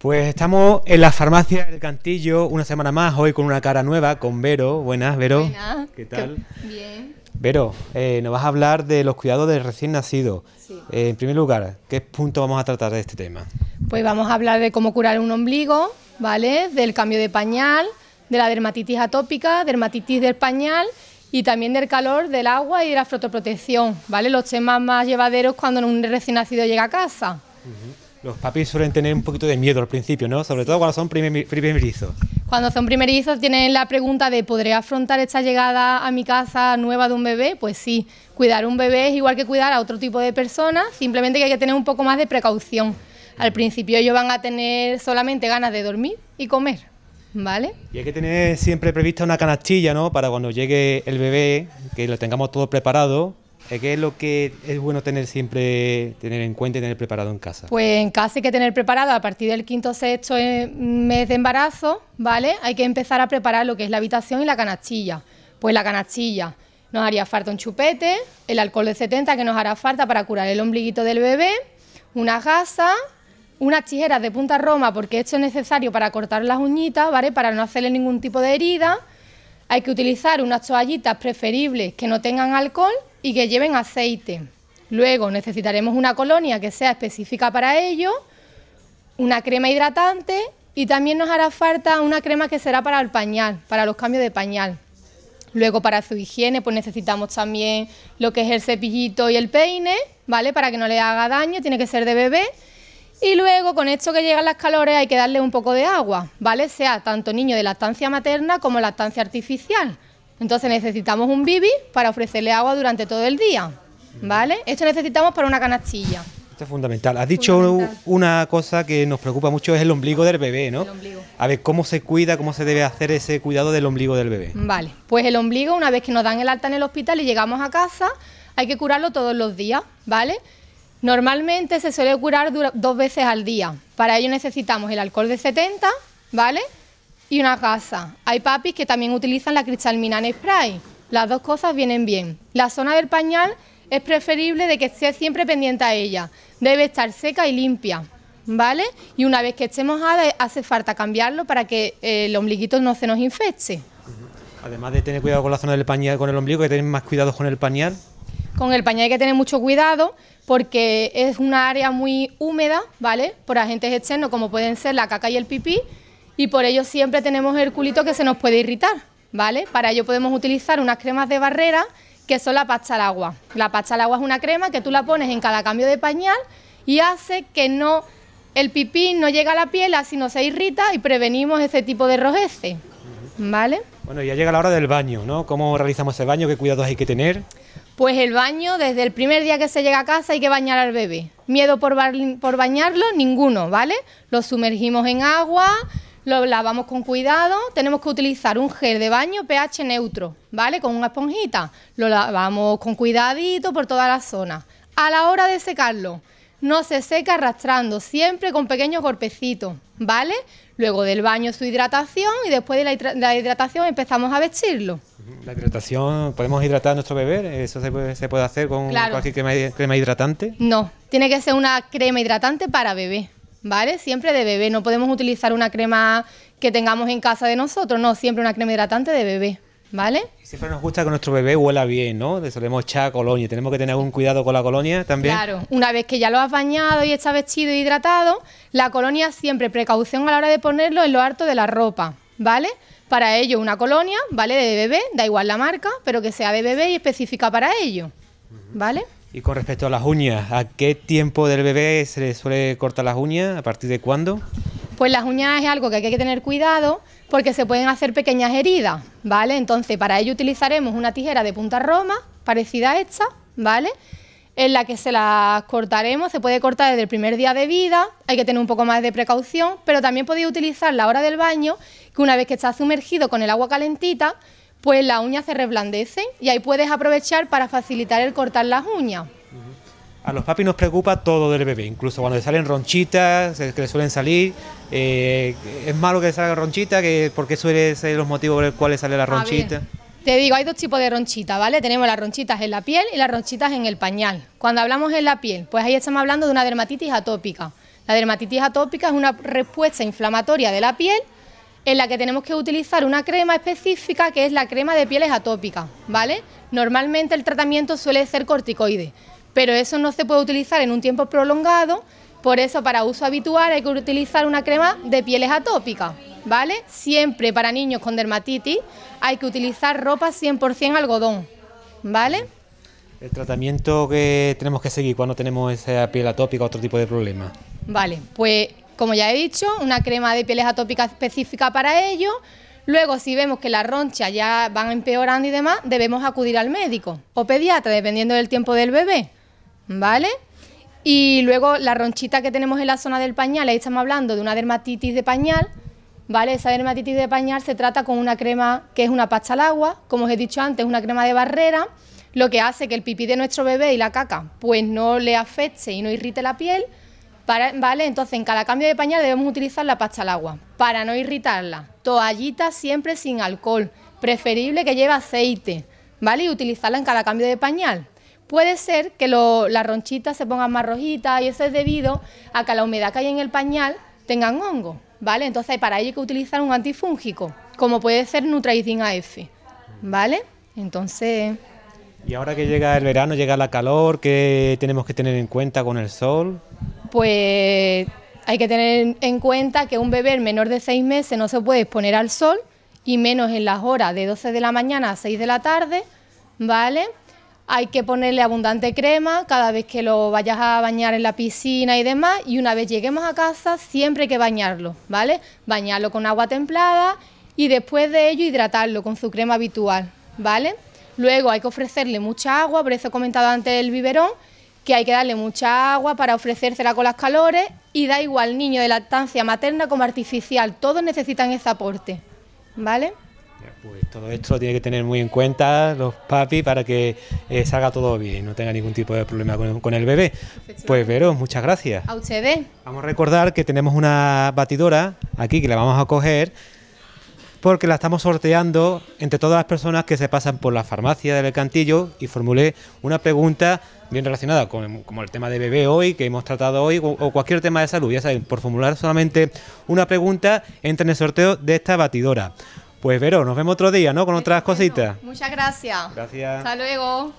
Pues estamos en la farmacia del Cantillo una semana más, hoy con una cara nueva, con Vero. Buenas, Vero. Buenas. ¿Qué tal? Bien. Vero, eh, nos vas a hablar de los cuidados del recién nacido. Eh, en primer lugar, ¿qué punto vamos a tratar de este tema? Pues vamos a hablar de cómo curar un ombligo, ¿vale? Del cambio de pañal, de la dermatitis atópica, dermatitis del pañal y también del calor, del agua y de la fotoprotección, ¿vale? Los temas más llevaderos cuando un recién nacido llega a casa. Los papis suelen tener un poquito de miedo al principio, ¿no? Sobre todo cuando son primerizos. Cuando son primerizos tienen la pregunta de ¿podré afrontar esta llegada a mi casa nueva de un bebé? Pues sí, cuidar un bebé es igual que cuidar a otro tipo de personas, simplemente que hay que tener un poco más de precaución. Al principio ellos van a tener solamente ganas de dormir y comer, ¿vale? Y hay que tener siempre prevista una canastilla, ¿no? Para cuando llegue el bebé, que lo tengamos todo preparado, ¿Qué es lo que es bueno tener siempre, tener en cuenta y tener preparado en casa? Pues en casa hay que tener preparado a partir del quinto o sexto eh, mes de embarazo, ¿vale? Hay que empezar a preparar lo que es la habitación y la canastilla. Pues la canastilla nos haría falta un chupete, el alcohol de 70 que nos hará falta para curar el ombliguito del bebé, una gasa, unas tijeras de punta roma porque esto es necesario para cortar las uñitas, ¿vale? Para no hacerle ningún tipo de herida. Hay que utilizar unas toallitas preferibles que no tengan alcohol y que lleven aceite. Luego necesitaremos una colonia que sea específica para ello, una crema hidratante y también nos hará falta una crema que será para el pañal, para los cambios de pañal. Luego para su higiene pues necesitamos también lo que es el cepillito y el peine, ¿vale? Para que no le haga daño, tiene que ser de bebé. Y luego con esto que llegan las calores hay que darle un poco de agua, ¿vale? Sea tanto niño de lactancia materna como lactancia artificial. Entonces necesitamos un bibi para ofrecerle agua durante todo el día, ¿vale? Esto necesitamos para una canastilla. Esto es fundamental. Has dicho una cosa que nos preocupa mucho, es el ombligo del bebé, ¿no? El ombligo. A ver, ¿cómo se cuida, cómo se debe hacer ese cuidado del ombligo del bebé? Vale, pues el ombligo, una vez que nos dan el alta en el hospital y llegamos a casa, hay que curarlo todos los días, ¿vale? Normalmente se suele curar dos veces al día. Para ello necesitamos el alcohol de 70, ¿vale? y una casa. Hay papis que también utilizan la cristalmina en spray. Las dos cosas vienen bien. La zona del pañal es preferible de que esté siempre pendiente a ella. Debe estar seca y limpia, ¿vale? Y una vez que esté mojada hace falta cambiarlo para que eh, el ombliguito no se nos infecte. Además de tener cuidado con la zona del pañal, con el ombligo, que tener más cuidado con el pañal. Con el pañal hay que tener mucho cuidado porque es una área muy húmeda, ¿vale? Por agentes externos como pueden ser la caca y el pipí, y por ello siempre tenemos el culito que se nos puede irritar, ¿vale? Para ello podemos utilizar unas cremas de barrera que son la pasta al agua. La pasta al agua es una crema que tú la pones en cada cambio de pañal y hace que no el pipí no llegue a la piel, así no se irrita y prevenimos ese tipo de rojeces, ¿vale? Bueno, ya llega la hora del baño, ¿no? ¿Cómo realizamos el baño? ¿Qué cuidados hay que tener? Pues el baño, desde el primer día que se llega a casa hay que bañar al bebé. Miedo por, por bañarlo, ninguno, ¿vale? Lo sumergimos en agua, lo lavamos con cuidado, tenemos que utilizar un gel de baño pH neutro, ¿vale? Con una esponjita, lo lavamos con cuidadito por toda la zona. A la hora de secarlo, no se seca arrastrando, siempre con pequeños golpecitos, ¿vale? Luego del baño su hidratación y después de la, hidratación empezamos a vestirlo. La hidratación, ¿podemos hidratar a nuestro bebé? ¿Eso se puede, hacer con cualquier crema hidratante? No, tiene que ser una crema hidratante para bebé. ¿vale? Siempre de bebé, no podemos utilizar una crema que tengamos en casa de nosotros, no, siempre una crema hidratante de bebé. ¿Vale? Siempre nos gusta que nuestro bebé huela bien, ¿no? Le solemos echar colonia. Tenemos que tener algún cuidado con la colonia también. Claro, una vez que ya lo has bañado y está vestido y e hidratado, la colonia siempre precaución a la hora de ponerlo en lo harto de la ropa, ¿vale? Para ello, una colonia, ¿vale? De bebé, da igual la marca, pero que sea de bebé y específica para ello, ¿vale? Y con respecto a las uñas, ¿a qué tiempo del bebé se le suele cortar las uñas? ¿A partir de cuándo? Pues las uñas es algo que hay que tener cuidado porque se pueden hacer pequeñas heridas, ¿vale? Entonces, para ello utilizaremos una tijera de punta roma, parecida a esta, ¿vale? En la que se las cortaremos, se puede cortar desde el primer día de vida, hay que tener un poco más de precaución, pero también podéis utilizar la hora del baño, que una vez que está sumergido con el agua calentita, pues la uña se reblandecen y ahí puedes aprovechar para facilitar el cortar las uñas. A los papis nos preocupa todo del bebé, incluso cuando le salen ronchitas, que le suelen salir. Eh, es malo que salga ronchita, que, qué suele ser los motivos por los cuales sale la ronchita. te digo, hay dos tipos de ronchitas, ¿vale? Tenemos las ronchitas en la piel y las ronchitas en el pañal. Cuando hablamos en la piel, pues ahí estamos hablando de una dermatitis atópica. La dermatitis atópica es una respuesta inflamatoria de la piel en la que tenemos que utilizar una crema específica que es la crema de pieles atópicas, ¿vale? Normalmente el tratamiento suele ser corticoide, pero eso no se puede utilizar en un tiempo prolongado, por eso para uso habitual hay que utilizar una crema de pieles atópicas, ¿vale? Siempre para niños con dermatitis hay que utilizar ropa 100% algodón, ¿vale? El tratamiento que tenemos que seguir cuando tenemos esa piel atópica o otro tipo de problema. Vale, pues como ya he dicho, una crema de pieles atópicas específica para ello. Luego, si vemos que las ronchas ya van empeorando y demás, debemos acudir al médico o pediatra, dependiendo del tiempo del bebé, ¿vale? Y luego la ronchita que tenemos en la zona del pañal, ahí estamos hablando de una dermatitis de pañal, ¿vale? Esa dermatitis de pañal se trata con una crema que es una pasta al agua, como os he dicho antes, una crema de barrera, lo que hace que el pipí de nuestro bebé y la caca pues no le afecte y no irrite la piel, ¿Vale? Entonces, en cada cambio de pañal debemos utilizar la pasta al agua para no irritarla. Toallita siempre sin alcohol, preferible que lleve aceite, ¿vale? Y utilizarla en cada cambio de pañal. Puede ser que las ronchitas se pongan más rojitas y eso es debido a que la humedad que hay en el pañal tengan hongo, ¿vale? Entonces, para ello hay que utilizar un antifúngico, como puede ser Nutraidin AF, ¿vale? Entonces... Y ahora que llega el verano, llega la calor, ¿qué tenemos que tener en cuenta con el sol? pues hay que tener en cuenta que un bebé menor de seis meses no se puede exponer al sol y menos en las horas de 12 de la mañana a 6 de la tarde, ¿vale? Hay que ponerle abundante crema cada vez que lo vayas a bañar en la piscina y demás y una vez lleguemos a casa siempre hay que bañarlo, ¿vale? Bañarlo con agua templada y después de ello hidratarlo con su crema habitual, ¿vale? Luego hay que ofrecerle mucha agua, por eso he comentado antes el biberón, que hay que darle mucha agua para ofrecérsela con las calores y da igual niño de lactancia materna como artificial, todos necesitan ese aporte, ¿vale? Pues todo esto tiene que tener muy en cuenta los papis para que eh, salga todo bien no tenga ningún tipo de problema con, el bebé. Pues Vero, muchas gracias. A ustedes. Vamos a recordar que tenemos una batidora aquí que la vamos a coger porque la estamos sorteando entre todas las personas que se pasan por la farmacia del Cantillo y formulé una pregunta bien relacionada con como el tema de bebé hoy que hemos tratado hoy o, cualquier tema de salud, ya saben, por formular solamente una pregunta entra en el sorteo de esta batidora. Pues Vero, nos vemos otro día, ¿no? Con otras cositas. Muchas gracias. Gracias. Hasta luego.